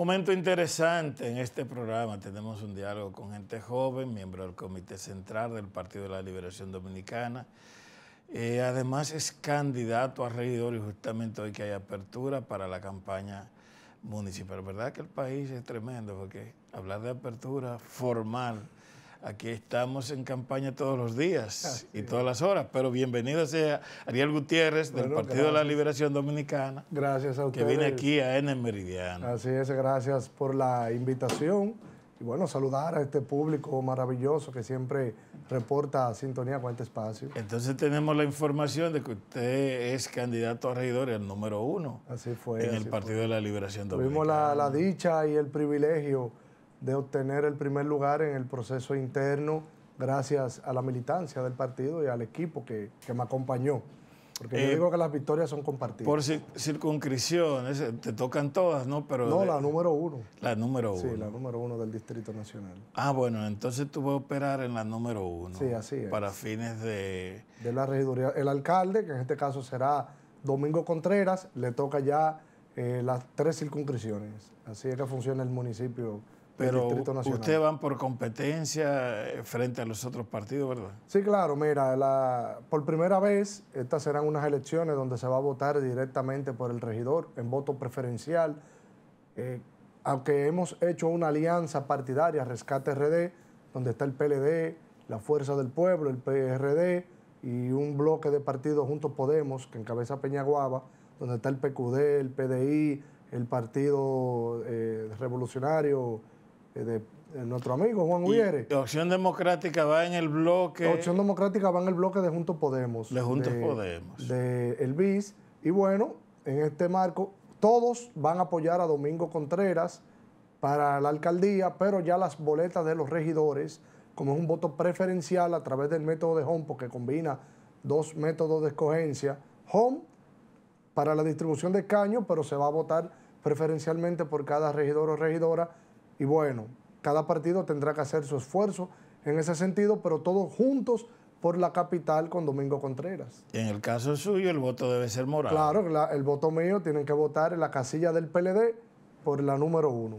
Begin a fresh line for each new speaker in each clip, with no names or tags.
Momento interesante en este programa. Tenemos un diálogo con gente joven, miembro del Comité Central del Partido de la Liberación Dominicana. Eh, además es candidato a regidor y justamente hoy que hay apertura para la campaña municipal. ¿Verdad que el país es tremendo? Porque hablar de apertura formal Aquí estamos en campaña todos los días y todas las horas, pero bienvenido sea Ariel Gutiérrez del Partido de la Liberación Dominicana. Gracias a ustedes. Que viene aquí a N Meridiano.
Así es, gracias por la invitación. Y bueno, saludar a este público maravilloso que siempre reporta sintonía con este espacio.
Entonces tenemos la información de que usted es candidato a regidor el número uno. Así fue. En el Partido de la Liberación Dominicana. Tuvimos
la, la dicha y el privilegio de obtener el primer lugar en el proceso interno gracias a la militancia del partido y al equipo que, me acompañó. Porque yo eh, digo que las victorias son compartidas. Por
circunscripciones, te tocan todas, ¿no? Pero no, la número uno. La número uno. Sí, la
número uno del Distrito Nacional.
Ah, bueno, entonces tú vas a operar en la número uno. Sí, así es. Para fines de... De la regiduría. El alcalde, que en este caso será Domingo
Contreras, le toca ya eh, las tres circunscripciones. Así es que funciona el municipio
pero ustedes van por competencia eh, frente a los otros partidos, ¿verdad?
Sí, claro, mira, por primera vez estas serán unas elecciones donde se va a votar directamente por el regidor en voto preferencial. Eh, aunque hemos hecho una alianza partidaria, Rescate RD, donde está el PLD, la Fuerza del Pueblo, el PRD y un bloque de partidos Juntos Podemos que encabeza Peñaguaba, donde está el PQD, el PDI, el Partido eh, Revolucionario eh, de, nuestro amigo Juan Uriere.
Opción Democrática va en el bloque. Opción
Democrática va en el bloque de Juntos Podemos. De Juntos
Podemos.
De el BIS. Y bueno, en este marco, todos van a apoyar a Domingo Contreras para la alcaldía, pero ya las boletas de los regidores, como es un voto preferencial a través del método de HOME, porque combina dos métodos de escogencia, HOME para la distribución de caños... pero se va a votar preferencialmente por cada regidor o regidora y bueno, cada partido tendrá que hacer su esfuerzo en ese sentido, pero todos juntos por la capital con Domingo Contreras.
En el caso suyo, el voto debe ser moral. Claro,
el voto mío tienen que votar en la casilla del PLD por la número uno.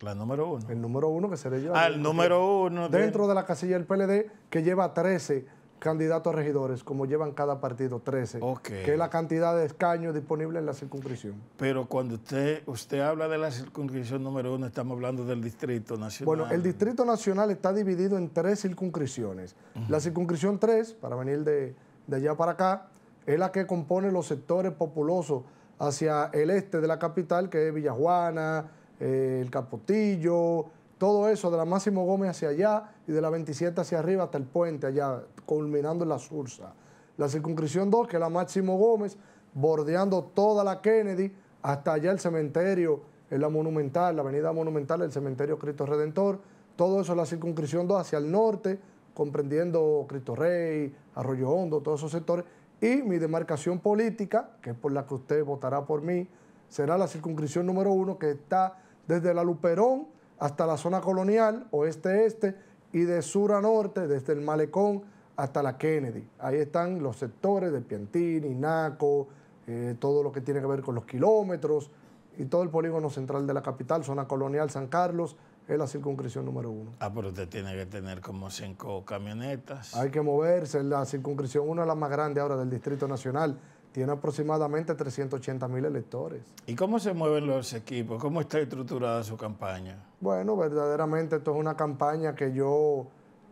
La número uno. El número uno que seré yo. Ah, el número uno. Dentro de la casilla del PLD que lleva 13 candidatos a regidores, como llevan cada partido, 13, que es la cantidad de escaños disponibles en la circunscripción.
Pero cuando usted, usted habla de la circunscripción número uno, estamos hablando del Distrito Nacional. Bueno, el
Distrito Nacional está dividido en tres circunscripciones. La circunscripción 3, para venir de, allá para acá, es la que compone los sectores populosos hacia el este de la capital, que es Villajuana, eh, el Capotillo, todo eso, de la Máximo Gómez hacia allá y de la 27 hacia arriba hasta el puente allá, culminando en la Sursa. La circunscripción 2, que es la Máximo Gómez, bordeando toda la Kennedy, hasta allá el cementerio, en la Monumental, la avenida Monumental, el cementerio Cristo Redentor. Todo eso es la circunscripción 2 hacia el norte, comprendiendo Cristo Rey, Arroyo Hondo, todos esos sectores. Y mi demarcación política, que es por la que usted votará por mí, será la circunscripción número uno, que está desde la Luperón hasta la zona colonial, oeste-este, y de sur a norte, desde el Malecón hasta la Kennedy. Ahí están los sectores de Piantini, Naco, eh, todo lo que tiene que ver con los kilómetros y todo el polígono central de la capital, zona colonial San Carlos, es la circunscripción número uno.
Ah, pero usted tiene que tener como cinco camionetas. Hay
que moverse. La circunscripción, una de las más grande ahora del Distrito Nacional, tiene aproximadamente
380 mil electores. ¿Y cómo se mueven los equipos? ¿Cómo está estructurada su campaña?
Bueno, verdaderamente esto es una campaña que yo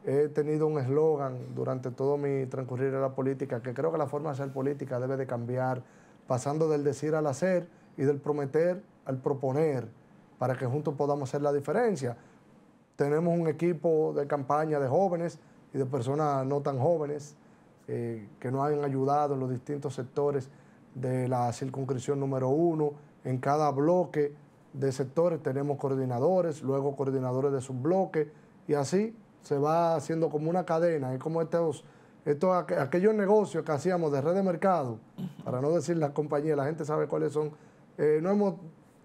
he tenido un eslogan durante todo mi transcurrir en la política, que creo que la forma de hacer política debe de cambiar, pasando del decir al hacer y del prometer al proponer, para que juntos podamos hacer la diferencia. Tenemos un equipo de campaña de jóvenes y de personas no tan jóvenes eh, que nos han ayudado en los distintos sectores de la circunscripción número uno. En cada bloque de sectores tenemos coordinadores, luego coordinadores de sus y así se va haciendo como una cadena, es como estos, estos, aquellos negocios que hacíamos de red de mercado, para no decir las compañías, la gente sabe cuáles son, eh, no hemos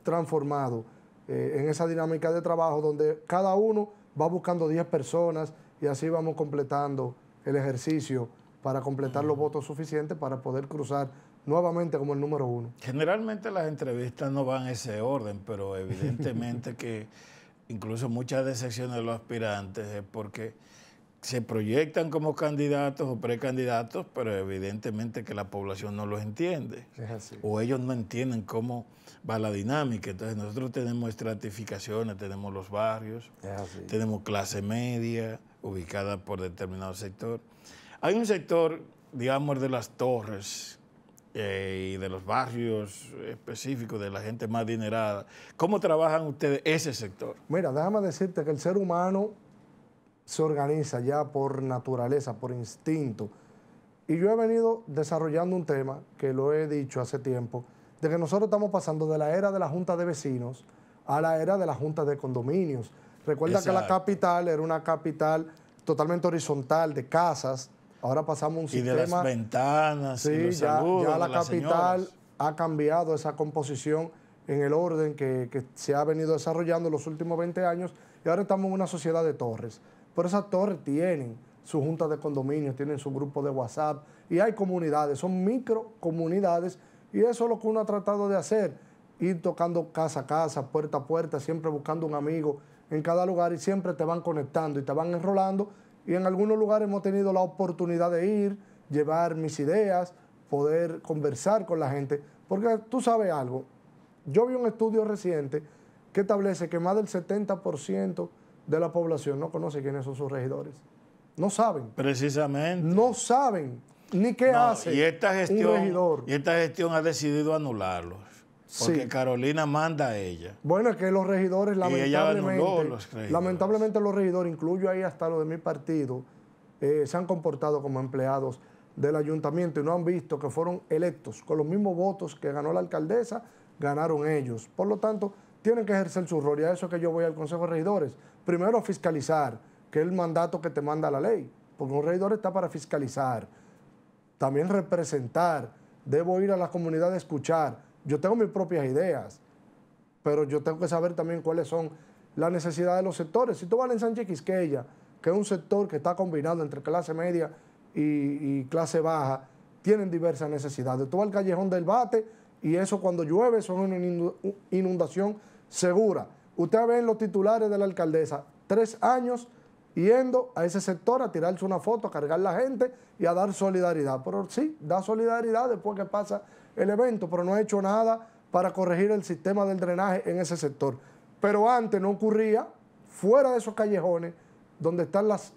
transformado eh, en esa dinámica de trabajo donde cada uno va buscando 10 personas y así vamos completando el ejercicio para completar los votos suficientes para poder cruzar nuevamente como
el número uno. Generalmente las entrevistas no van en ese orden, pero evidentemente que incluso muchas decepciones de los aspirantes es porque se proyectan como candidatos o precandidatos, pero evidentemente que la población no los entiende. O ellos no entienden cómo va la dinámica. Entonces nosotros tenemos estratificaciones, tenemos los barrios, tenemos clase media ubicada por determinado sector. Hay un sector, digamos, de las torres, eh, y de los barrios específicos, de la gente más dinerada ¿Cómo trabajan ustedes ese sector?
Mira, déjame decirte que el ser humano se organiza ya por naturaleza, por instinto. Y yo he venido desarrollando un tema, que lo he dicho hace tiempo, de que nosotros estamos pasando de la era de la Junta de Vecinos a la era de la Junta de Condominios. Recuerda que la capital era una capital totalmente horizontal de casas, Ahora pasamos un sistema. Y de las ventanas, y los ya, ya la capital ha cambiado esa composición en el orden que, se ha venido desarrollando los últimos 20 años y ahora estamos en una sociedad de torres. Pero esas torres tienen su junta de condominios, tienen su grupo de WhatsApp y hay comunidades, son micro comunidades y eso es lo que uno ha tratado de hacer, ir tocando casa a casa, puerta a puerta, siempre buscando un amigo en cada lugar y siempre te van conectando y te van enrolando y en algunos lugares hemos tenido la oportunidad de ir, llevar mis ideas, poder conversar con la gente, porque tú sabes algo, yo vi un estudio reciente que establece que más del 70% de la población no conoce quiénes son sus regidores. No saben.
Precisamente. No saben ni qué hace y esta gestión, regidor. Y esta gestión ha decidido anularlos. Porque Carolina manda a ella. Bueno, es que los regidores, lamentablemente, los regidores.
lamentablemente los regidores, incluyo ahí hasta los de mi partido, eh, se han comportado como empleados del ayuntamiento y no han visto que fueron electos con los mismos votos que ganó la alcaldesa, ganaron ellos. Por lo tanto, tienen que ejercer su rol y a eso que yo voy al Consejo de Regidores. Primero, fiscalizar, que es el mandato que te manda la ley, porque un regidor está para fiscalizar. También representar, debo ir a la comunidad a escuchar yo tengo mis propias ideas, pero yo tengo que saber también cuáles son las necesidades de los sectores. Si tú vas en Sánchez Quisqueya, que es un sector que está combinado entre clase media y, clase baja, tienen diversas necesidades. Tú vas al callejón del bate y eso cuando llueve, son una inundación segura. Ustedes ven los titulares de la alcaldesa, tres años yendo a ese sector a tirarse una foto, a cargar la gente y a dar solidaridad. Pero sí, da solidaridad después que pasa el evento, pero no ha hecho nada para corregir el sistema del drenaje en ese sector. Pero antes no ocurría, fuera de esos callejones, donde están las,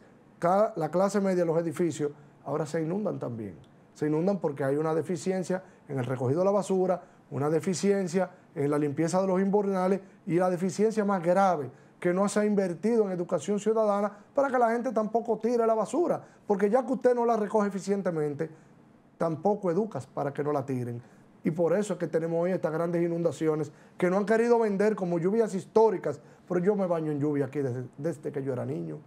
la clase media, los edificios, ahora se inundan también. Se inundan porque hay una deficiencia en el recogido de la basura, una deficiencia en la limpieza de los invernales y la deficiencia más grave, que no se ha invertido en educación ciudadana para que la gente tampoco tire la basura, porque ya que usted no la recoge eficientemente, tampoco educas para que no la tiren. Y por eso es que tenemos hoy estas grandes inundaciones que no han querido vender como lluvias históricas, pero yo me baño en lluvia aquí desde, que yo era niño.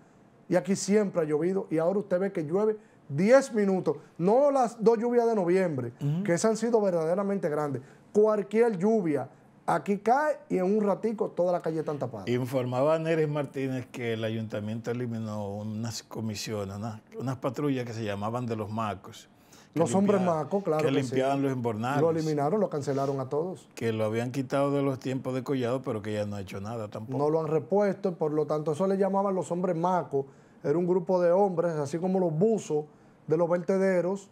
Y aquí siempre ha llovido y ahora usted ve que llueve 10 minutos, no las dos lluvias de noviembre, que esas han sido verdaderamente grandes. Cualquier lluvia, aquí cae y en un ratico toda la calle está tapada.
Informaba Neres Martínez que el ayuntamiento eliminó unas comisiones, unas, unas patrullas que se llamaban de los macos los hombres macos, claro. Que, limpiaban los invernales. Lo eliminaron,
lo cancelaron a todos.
Que lo habían quitado de los tiempos de Collado, pero que ya no ha hecho nada tampoco. No lo han
repuesto, por lo tanto, eso le llamaban los hombres macos. Era un grupo de hombres, así como los buzos de los vertederos,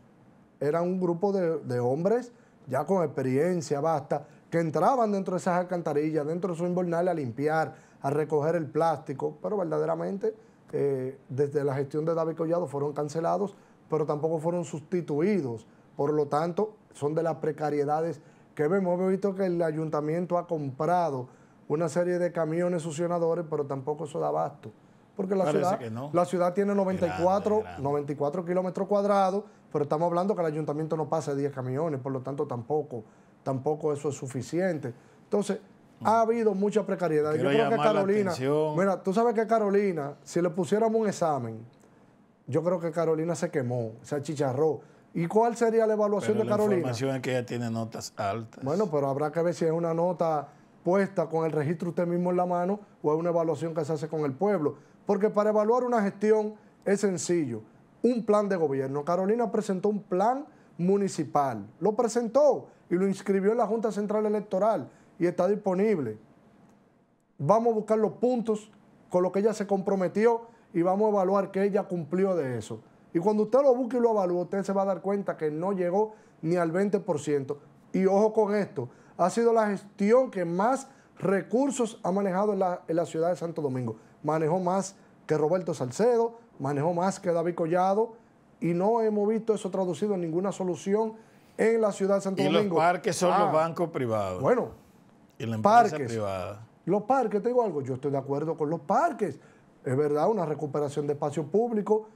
era un grupo de, hombres ya con experiencia, basta, que entraban dentro de esas alcantarillas, dentro de su inbornales, a limpiar, a recoger el plástico, pero verdaderamente eh, desde la gestión de David Collado fueron cancelados pero tampoco fueron sustituidos. Por lo tanto, son de las precariedades que vemos. Hemos visto que el ayuntamiento ha comprado una serie de camiones succionadores, pero tampoco eso da abasto. Porque la ciudad, la ciudad tiene 94, 94 kilómetros cuadrados, pero estamos hablando que el ayuntamiento no pasa 10 camiones, por lo tanto tampoco, tampoco eso es suficiente. Entonces, ha mm. habido mucha precariedad. Yo creo que Carolina, mira, tú sabes que Carolina, si le pusiéramos un examen, yo creo que Carolina se quemó, se achicharró. ¿Y cuál sería la evaluación de Carolina? La información
es que ella tiene notas altas.
Bueno, pero habrá que ver si es una nota puesta con el registro usted mismo en la mano o es una evaluación que se hace con el pueblo. Porque para evaluar una gestión es sencillo. Un plan de gobierno. Carolina presentó un plan municipal. Lo presentó y lo inscribió en la Junta Central Electoral y está disponible. Vamos a buscar los puntos con los que ella se comprometió y vamos a evaluar que ella cumplió de eso. Y cuando usted lo busque y lo evalúe, usted se va a dar cuenta que no llegó ni al 20%. Y ojo con esto, ha sido la gestión que más recursos ha manejado en la, ciudad de Santo Domingo. Manejó más que Roberto Salcedo, manejó más que David Collado, y no hemos visto eso traducido en ninguna solución en la ciudad de Santo y Domingo. Los parques son los ah. bancos privados. Bueno, parques, Los parques, te digo algo, yo estoy de acuerdo con los parques, es verdad, una recuperación de espacio público,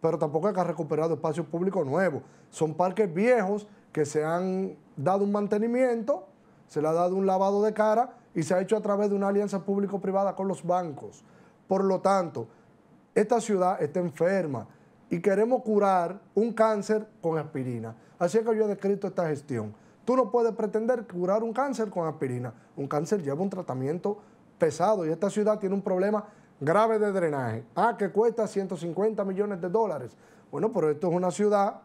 pero tampoco es que ha recuperado espacio público nuevo. Son parques viejos que se han dado un mantenimiento, se le ha dado un lavado de cara y se ha hecho a través de una alianza público-privada con los bancos. Por lo tanto, esta ciudad está enferma y queremos curar un cáncer con aspirina. Así es que yo he descrito esta gestión. Tú no puedes pretender curar un cáncer con aspirina. Un cáncer lleva un tratamiento pesado y esta ciudad tiene un problema grave de drenaje. Ah, que cuesta 150 millones de dólares. Bueno, pero esto es una ciudad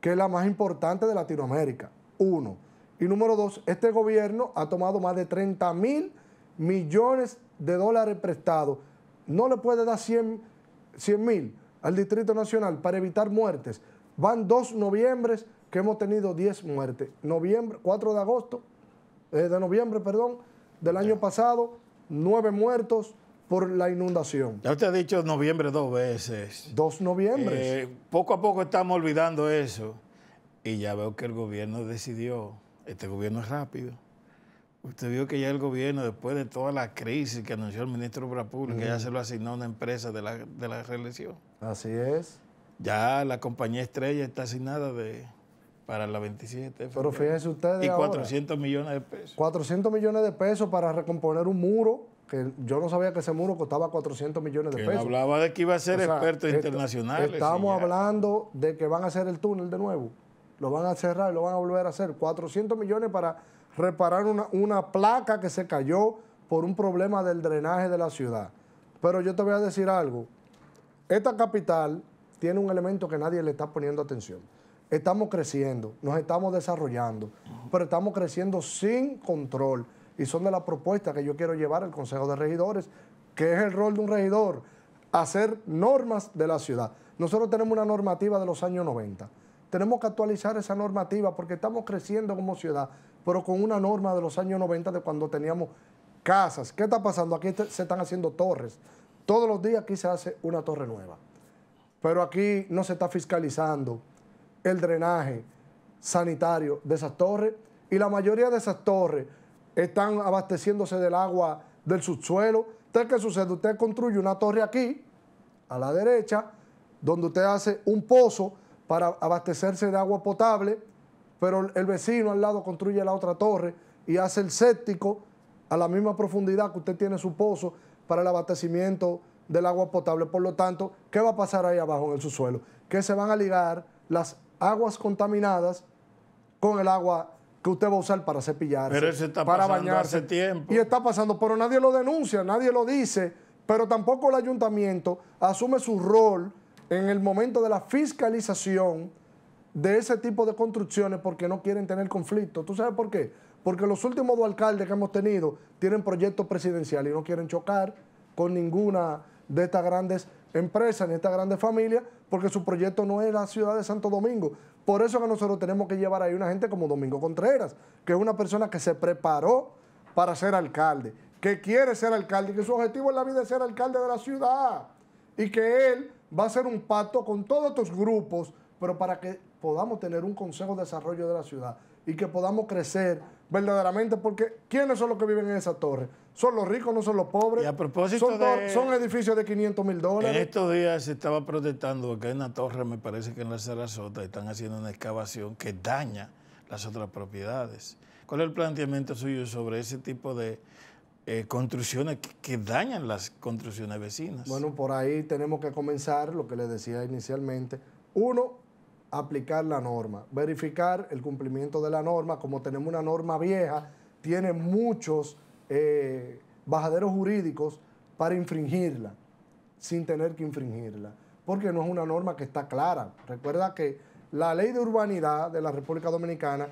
que es la más importante de Latinoamérica. Uno. Y número dos, este gobierno ha tomado más de 30 mil millones de dólares prestados. No le puede dar 100 mil al Distrito Nacional para evitar muertes. Van dos noviembres que hemos tenido 10 muertes. Noviembre, 4 de agosto, eh, de noviembre, perdón, del año pasado, 9 muertos,
por la inundación. Ya usted ha dicho noviembre dos veces. Dos noviembre. Eh, poco a poco estamos olvidando eso. Y ya veo que el gobierno decidió, este gobierno es rápido. Usted vio que ya el gobierno, después de toda la crisis que anunció el ministro de Obras Públicas, ya se lo asignó a una empresa de la, de reelección. Así es. Ya la compañía estrella está asignada de, para la 27. Pero fíjense ustedes. Y 400 millones
de pesos. 400 millones de pesos para recomponer un muro yo no sabía que ese muro costaba 400 millones de pesos. pesos. Hablaba de que iba a ser experto internacional. Estamos hablando de que van a hacer el túnel de nuevo. Lo van a cerrar, y lo van a volver a hacer. 400 millones para reparar una placa que se cayó por un problema del drenaje de la ciudad. Pero yo te voy a decir algo. Esta capital tiene un elemento que nadie le está poniendo atención. Estamos creciendo, nos estamos desarrollando, pero estamos creciendo sin control y son de la propuesta que yo quiero llevar al Consejo de Regidores, que es el rol de un regidor, hacer normas de la ciudad. Nosotros tenemos una normativa de los años 90. Tenemos que actualizar esa normativa porque estamos creciendo como ciudad, pero con una norma de los años 90 de cuando teníamos casas. ¿Qué está pasando? Aquí se están haciendo torres. Todos los días aquí se hace una torre nueva. Pero aquí no se está fiscalizando el drenaje sanitario de esas torres y la mayoría de esas torres están abasteciéndose del agua del subsuelo. Entonces, ¿qué sucede? Usted construye una torre aquí, a la derecha, donde usted hace un pozo para abastecerse de agua potable, pero el vecino al lado construye la otra torre y hace el séptico a la misma profundidad que usted tiene su pozo para el abastecimiento del agua potable. Por lo tanto, ¿qué va a pasar ahí abajo en el subsuelo? Que se van a ligar las aguas contaminadas con el agua que usted va a usar para cepillarse, pero está para bañarse. tiempo. Y está pasando, pero nadie lo denuncia, nadie lo dice, pero tampoco el ayuntamiento asume su rol en el momento de la fiscalización de ese tipo de construcciones porque no quieren tener conflicto. ¿Tú sabes por qué? Porque los últimos dos alcaldes que hemos tenido tienen proyectos presidenciales y no quieren chocar con ninguna de estas grandes empresas ni estas grandes familias porque su proyecto no es la ciudad de Santo Domingo, por eso que nosotros tenemos que llevar ahí una gente como Domingo Contreras, que es una persona que se preparó para ser alcalde, que quiere ser alcalde, que su objetivo en la vida es ser alcalde de la ciudad y que él va a hacer un pacto con todos estos grupos, pero para que podamos tener un consejo de desarrollo de la ciudad y que podamos crecer verdaderamente, porque ¿quiénes son los que viven en esa torre? Son los ricos, no son los pobres. Y a
propósito son,
edificios de 500 mil dólares. En
estos días se estaba protestando que en la torre, me parece que en la Sarasota, están haciendo una excavación que daña las otras propiedades. ¿Cuál es el planteamiento suyo sobre ese tipo de eh, construcciones que, dañan las construcciones vecinas? Bueno,
por ahí tenemos que comenzar lo que les decía inicialmente. Uno, aplicar la norma, verificar el cumplimiento de la norma. Como tenemos una norma vieja, tiene muchos eh, bajaderos jurídicos para infringirla, sin tener que infringirla, porque no es una norma que está clara. Recuerda que la ley de urbanidad de la República Dominicana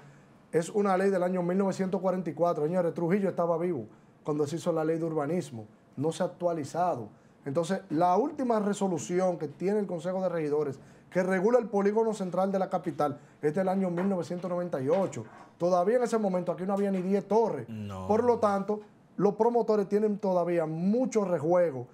es una ley del año 1944. Señores, Trujillo estaba vivo cuando se hizo la ley de urbanismo, no se ha actualizado. Entonces, la última resolución que tiene el Consejo de Regidores que regula el polígono central de la capital. Este es del año 1998. Todavía en ese momento aquí no había ni 10 torres. Por lo tanto, los promotores tienen todavía mucho rejuego.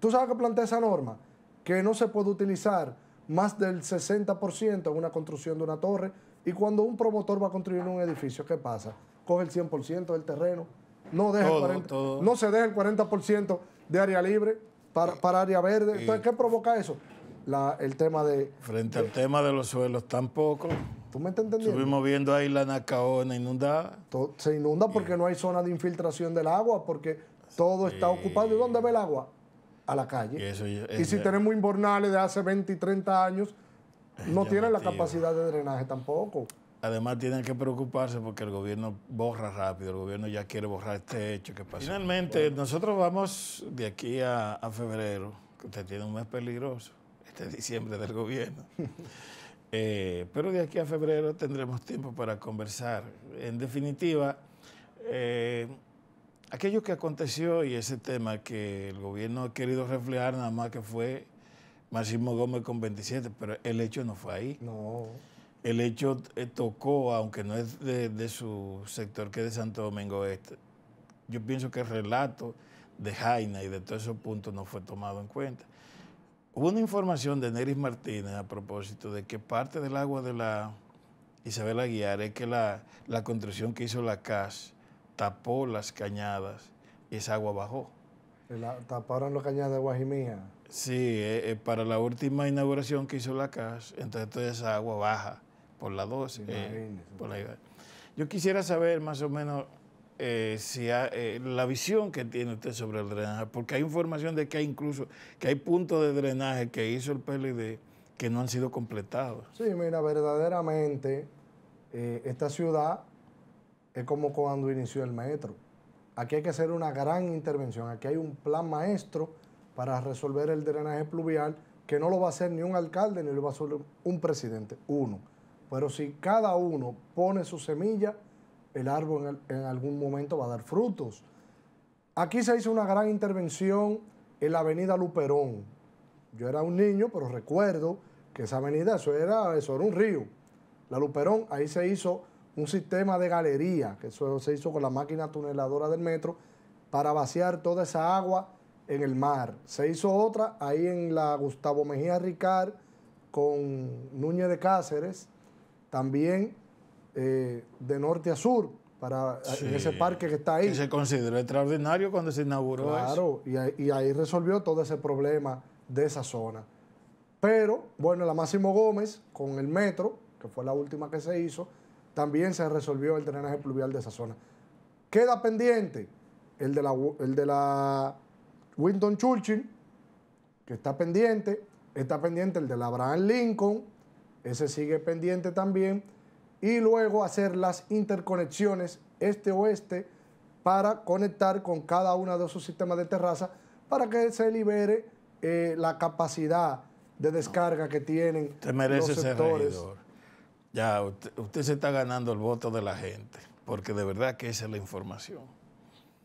¿Tú sabes qué plantea esa norma? Que no se puede utilizar más del 60% en una construcción de una torre. Y cuando un promotor va a construir un edificio, ¿qué pasa? Coge el 100% del terreno. No, no se deja el 40% de área libre para, eh, área verde. Eh. Entonces, ¿qué provoca eso? el tema de...
Frente al tema de los suelos tampoco. ¿Tú me estás Estuvimos viendo ahí la Nacaona inundada. se inunda porque no hay zona de infiltración del agua, porque todo está ocupado. ¿Y dónde
ve el agua? A la calle. Y, si tenemos invernales de hace 20 y 30 años, no tienen la capacidad de drenaje tampoco.
Además tienen que preocuparse porque el gobierno borra rápido, el gobierno ya quiere borrar este hecho que pasó. Finalmente, nosotros vamos de aquí a, febrero, que usted tiene un mes peligroso de diciembre del gobierno. Eh, pero de aquí a febrero tendremos tiempo para conversar. En definitiva, eh, aquello que aconteció y ese tema que el gobierno ha querido reflejar, nada más que fue Máximo Gómez con 27, pero el hecho no fue ahí. No. El hecho eh, tocó, aunque no es de, de su sector, que es de Santo Domingo Este. Yo pienso que el relato de Jaina y de todos esos puntos no fue tomado en cuenta. Hubo una información de Neris Martínez a propósito de que parte del agua de la Isabel Aguiar es que la, construcción que hizo la CAS tapó las cañadas y esa agua bajó.
taparon las cañadas de Guajimía.
Sí, eh, eh, para la última inauguración que hizo la CAS, entonces toda esa agua baja por la 12. Eh, por la... Yo quisiera saber más o menos eh, si eh, la visión que tiene usted sobre el drenaje, porque hay información de que hay incluso que hay puntos de drenaje que hizo el PLD que no han sido completados.
Sí, mira, verdaderamente eh, esta ciudad es como cuando inició el metro. Aquí hay que hacer una gran intervención, aquí hay un plan maestro para resolver el drenaje pluvial que no lo va a hacer ni un alcalde ni lo va a hacer un presidente, uno. Pero si cada uno pone su semilla, el árbol en, algún momento va a dar frutos. Aquí se hizo una gran intervención en la avenida Luperón. Yo era un niño, pero recuerdo que esa avenida, eso era, eso era un río. La Luperón, ahí se hizo un sistema de galería, que eso se hizo con la máquina tuneladora del metro, para vaciar toda esa agua en el mar. Se hizo otra ahí en la Gustavo Mejía Ricard con Núñez de Cáceres. También eh, de norte a sur,
para en ese parque que está ahí. Y se consideró extraordinario cuando se inauguró. Claro, eso.
Y, y ahí resolvió todo ese problema de esa zona. Pero, bueno, la Máximo Gómez, con el metro, que fue la última que se hizo, también se resolvió el drenaje pluvial de esa zona. Queda pendiente el de la, el de la Winton Churchill, que está pendiente, está pendiente el de la Abraham Lincoln, ese sigue pendiente también, y luego hacer las interconexiones este-oeste para conectar con cada uno de sus sistemas de terraza para que se libere eh, la capacidad de descarga que tienen usted merece los sectores.
ya, usted, se está ganando el voto de la gente, porque de verdad que esa es la información.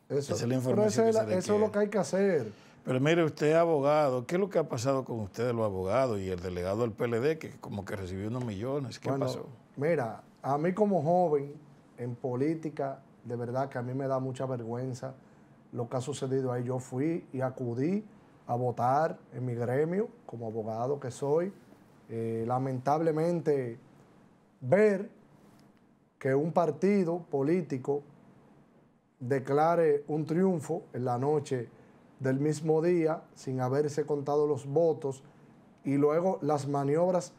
Eso, esa es la información. eso
es lo que hay que hacer.
Pero mire, usted abogado, ¿qué es lo que ha pasado con usted, los abogados y el delegado del PLD que como que recibió unos millones? ¿Qué pasó?
Mira, a mí como joven en política, de verdad que a mí me da mucha vergüenza lo que ha sucedido ahí. Yo fui y acudí a votar en mi gremio como abogado que soy. Eh, lamentablemente, ver que un partido político declare un triunfo en la noche del mismo día sin haberse contado los votos y luego las maniobras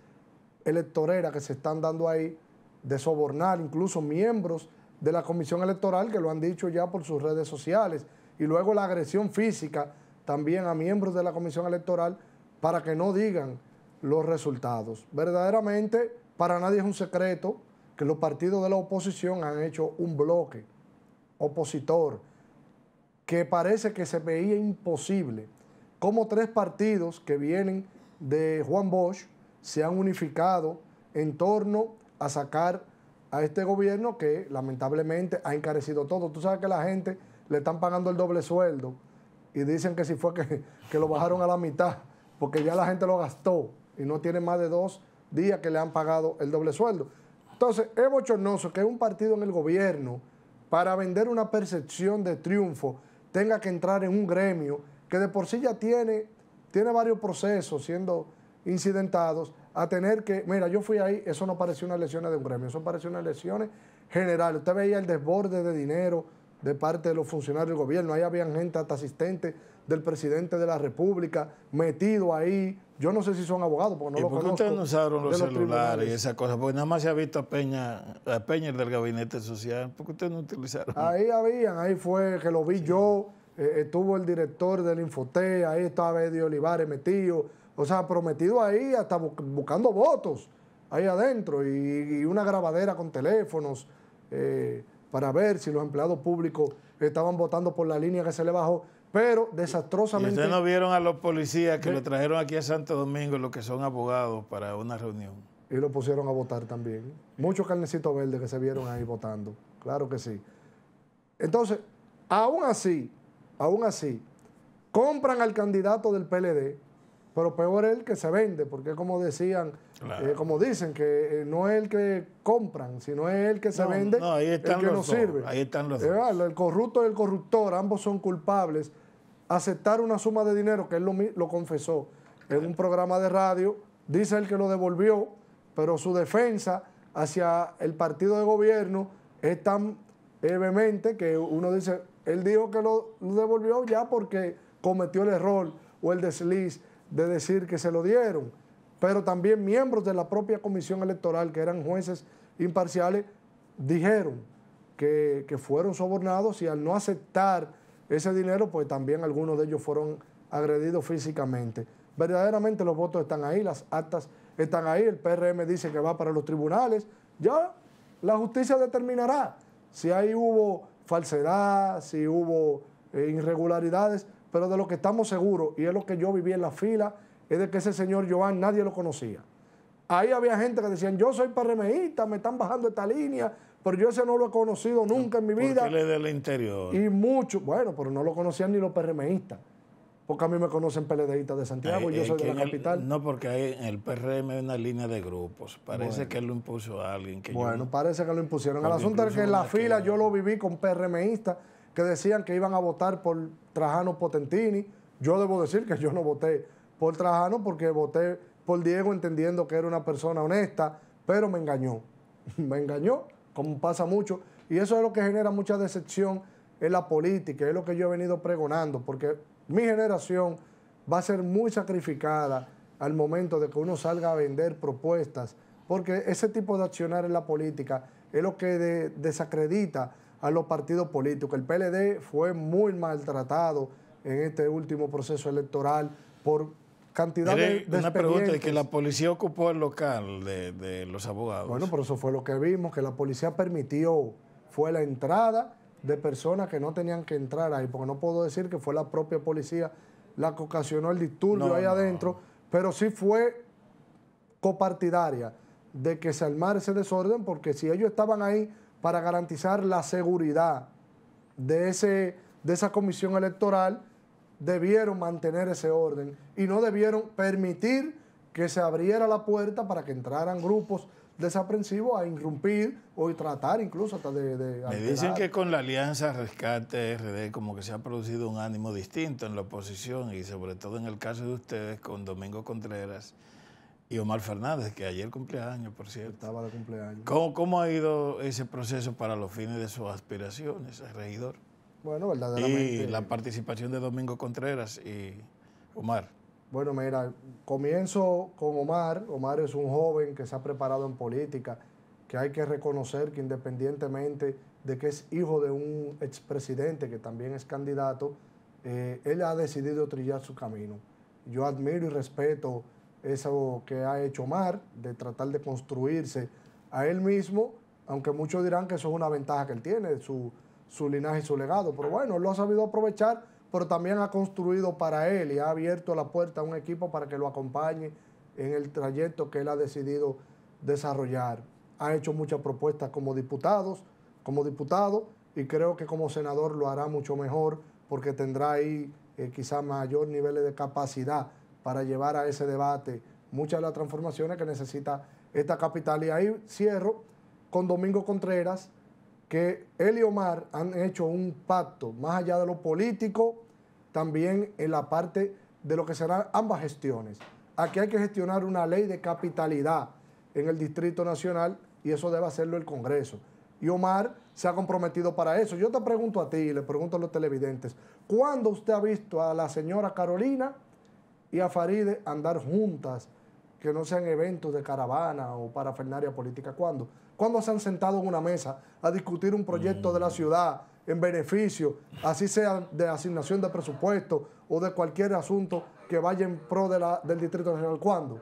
electorera que se están dando ahí, de sobornar incluso miembros de la comisión electoral que lo han dicho ya por sus redes sociales, y luego la agresión física también a miembros de la comisión electoral para que no digan los resultados. Verdaderamente, para nadie es un secreto que los partidos de la oposición han hecho un bloque opositor que parece que se veía imposible, como tres partidos que vienen de Juan Bosch, se han unificado en torno a sacar a este gobierno que lamentablemente ha encarecido todo. Tú sabes que la gente le están pagando el doble sueldo y dicen que si fue que, lo bajaron a la mitad, porque ya la gente lo gastó y no tiene más de dos días que le han pagado el doble sueldo. Entonces, es bochornoso que un partido en el gobierno, para vender una percepción de triunfo, tenga que entrar en un gremio que de por sí ya tiene, tiene varios procesos siendo incidentados, a tener que, mira, yo fui ahí, eso no pareció una lesión de un gremio, eso parecía una lesiones general... Usted veía el desborde de dinero de parte de los funcionarios del gobierno, ahí habían gente hasta asistente del presidente de la República metido ahí. Yo no sé si son abogados, porque no lo por ustedes no usaron los, celulares y esas
cosas? Porque nada más se ha visto a Peña, a Peña del Gabinete Social. ¿Por qué ustedes no utilizaron?
Ahí habían, ahí fue que lo vi yo. Eh, estuvo el director del Infotea... ahí estaba Eddie Olivares metido o sea, prometido ahí hasta buscando votos ahí adentro y, una grabadera con teléfonos eh, para ver si los empleados públicos estaban votando por la línea que se le bajó. Pero desastrosamente. ¿Ustedes no
vieron a los policías que lo trajeron aquí a Santo Domingo, los que son abogados, para una reunión?
Y lo pusieron a votar también. Muchos carnecitos verdes que se vieron ahí votando. Claro que sí. Entonces, aún así, aún así, compran al candidato del PLD, pero peor es el que se vende, porque como decían, eh, como dicen, que eh, no es el que compran, sino es el que se vende, el que nos sirve. Ahí están eh, El corrupto y el corruptor, ambos son culpables. Aceptar una suma de dinero, que él lo, confesó en un programa de radio, dice él que lo devolvió, pero su defensa hacia el partido de gobierno es tan vehemente que uno dice, él dijo que lo devolvió ya porque cometió el error o el desliz de decir que se lo dieron, pero también miembros de la propia comisión electoral, que eran jueces imparciales, dijeron que, fueron sobornados y al no aceptar ese dinero, pues también algunos de ellos fueron agredidos físicamente. Verdaderamente los votos están ahí, las actas están ahí, el PRM dice que va para los tribunales, ya la justicia determinará si ahí hubo falsedad, si hubo eh, irregularidades, pero de lo que estamos seguros, y es lo que yo viví en la fila, es de que ese señor Joan nadie lo conocía. Ahí había gente que decían, yo soy parremeísta, me están bajando esta línea, pero yo ese no lo he conocido nunca en mi
vida. le del interior. Y
mucho, bueno, pero no lo conocían ni los PRMistas. Porque a mí me conocen PLDistas de Santiago y yo soy de la
capital. no, porque hay, en el PRM es una línea de grupos. Parece que lo impuso alguien. Que bueno,
parece que lo impusieron. El asunto es que en la fila yo lo viví con PRMistas que decían que iban a votar por Trajano Potentini. Yo debo decir que yo no voté por Trajano porque voté por Diego entendiendo que era una persona honesta, pero me engañó. me engañó, como pasa mucho. Y eso es lo que genera mucha decepción en la política, es lo que yo he venido pregonando, porque mi generación va a ser muy sacrificada al momento de que uno salga a vender propuestas, porque ese tipo de accionar en la política es lo que desacredita a los partidos políticos. El PLD fue muy maltratado en este último proceso electoral por cantidad de, de Una pregunta que la policía ocupó el local
de, los abogados. Bueno,
por eso fue lo que vimos, que la policía permitió, fue la entrada de personas que no tenían que entrar ahí, porque no puedo decir que fue la propia policía la que ocasionó el disturbio ahí adentro, pero sí fue copartidaria de que se armara ese desorden, porque si ellos estaban ahí para garantizar la seguridad de, ese, de esa comisión electoral, debieron mantener ese orden y no debieron permitir que se abriera la puerta para que entraran grupos desaprensivos a irrumpir o tratar incluso hasta de... de Me dicen que
con la alianza Rescate RD como que se ha producido un ánimo distinto en la oposición y sobre todo en el caso de ustedes con Domingo Contreras y Omar Fernández, que ayer cumpleaños, por cierto. Estaba de cumpleaños. ¿Cómo, ha ido ese proceso para los fines de sus aspiraciones regidor? Bueno, verdaderamente. Y la participación de Domingo Contreras y Omar.
Bueno, mira, comienzo con Omar. Omar es un joven que se ha preparado en política, que hay que reconocer que independientemente de que es hijo de un expresidente que también es candidato, eh, él ha decidido trillar su camino. Yo admiro y respeto eso que ha hecho Omar, de tratar de construirse a él mismo, aunque muchos dirán que eso es una ventaja que él tiene, su, linaje y su legado. Pero bueno, lo ha sabido aprovechar, pero también ha construido para él y ha abierto la puerta a un equipo para que lo acompañe en el trayecto que él ha decidido desarrollar. Ha hecho muchas propuestas como diputados, como diputado, y creo que como senador lo hará mucho mejor porque tendrá ahí eh, quizá mayor niveles de capacidad para llevar a ese debate muchas de las transformaciones que necesita esta capital. Y ahí cierro con Domingo Contreras, que él y Omar han hecho un pacto más allá de lo político, también en la parte de lo que serán ambas gestiones. Aquí hay que gestionar una ley de capitalidad en el Distrito Nacional y eso debe hacerlo el Congreso. Y Omar se ha comprometido para eso. Yo te pregunto a ti y le pregunto a los televidentes, ¿cuándo usted ha visto a la señora Carolina y a Faride andar juntas, que no sean eventos de caravana o parafernaria política. ¿Cuándo? ¿Cuándo se han sentado en una mesa a discutir un proyecto de la mm. ciudad en beneficio, así sea de asignación de presupuesto o de cualquier asunto que vaya en pro del Distrito Nacional? ¿Cuándo?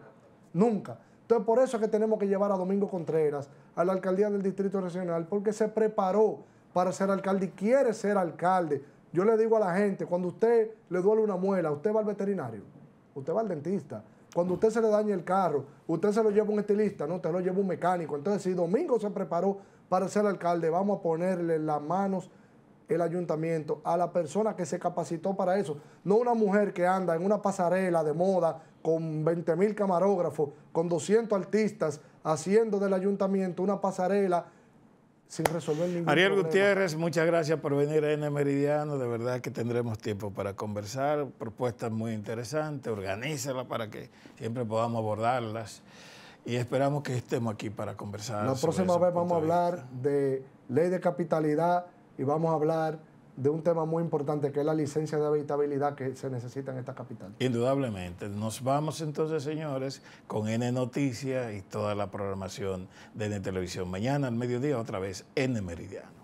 Nunca. Entonces, por eso es que tenemos que llevar a Domingo Contreras a la alcaldía del Distrito Nacional, porque se preparó para ser alcalde y quiere ser alcalde. Yo le digo a la gente, cuando usted le duele una muela, usted va al veterinario usted va al dentista. Cuando usted se le daña el carro, usted se lo lleva un estilista, no, usted lo lleva un mecánico. Entonces, si Domingo se preparó para ser alcalde, vamos a ponerle las manos el ayuntamiento a la persona que se capacitó para eso. No una mujer que anda en una pasarela de moda con 20 mil camarógrafos, con 200 artistas, haciendo del ayuntamiento una pasarela sin resolver ningún Ariel Gutiérrez,
muchas gracias por venir a N Meridiano. De verdad que tendremos tiempo para conversar. Propuestas muy interesantes. Organízala para que siempre podamos abordarlas. Y esperamos que estemos aquí para conversar. La próxima vez vamos a
hablar de ley de capitalidad y vamos a hablar de un tema muy importante que es la licencia de habitabilidad que se necesita en esta capital.
Indudablemente. Nos vamos entonces, señores, con N Noticias y toda la programación de N Televisión. Mañana al mediodía otra vez N Meridiano.